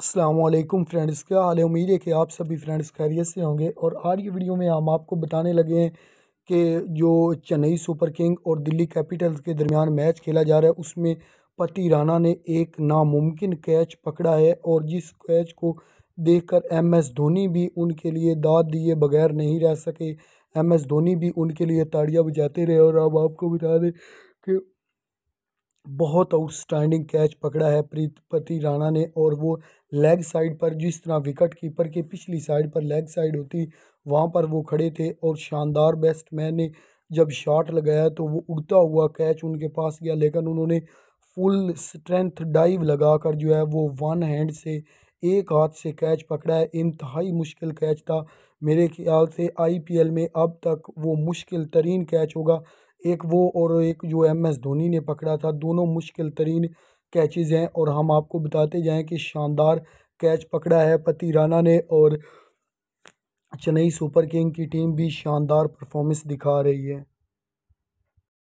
Aslam friends क्या हाल है उम्मीद है कि आप सभी फ्रेंड्स खैरियत से होंगे और आज की वीडियो में हम आपको बताने लगे हैं कि जो चेन्नई सुपर किंग और दिल्ली कैपिटल्स के दरमियान मैच खेला जा रहा है उसमें पति राना ने एक नामुमकिन कैच पकड़ा है और जिस कैच को देखकर एमएस धोनी भी उनके लिए दाद दिए बगैर नहीं रह सके एस धोनी भी उनके लिए ताड़ियाँ बजाते रहे और अब आपको बता दें कि बहुत आउटस्टैंडिंग कैच पकड़ा है प्रीतपति राणा ने और वो लेग साइड पर जिस तरह विकेट कीपर के पिछली साइड पर लेग साइड होती वहाँ पर वो खड़े थे और शानदार बैट्समैन ने जब शॉट लगाया तो वो उड़ता हुआ कैच उनके पास गया लेकिन उन्होंने फुल स्ट्रेंथ डाइव लगाकर जो है वो वन हैंड से एक हाथ से कैच पकड़ा है इंतहाई मुश्किल कैच था मेरे ख्याल से आईपीएल में अब तक वो मुश्किल तरीन कैच होगा एक वो और एक जो एम एस धोनी ने पकड़ा था दोनों मुश्किल तरीन कैचेज़ हैं और हम आपको बताते जाएँ कि शानदार कैच पकड़ा है पति राना ने और चेन्नई सुपर किंग की टीम भी शानदार परफॉर्मेंस दिखा रही है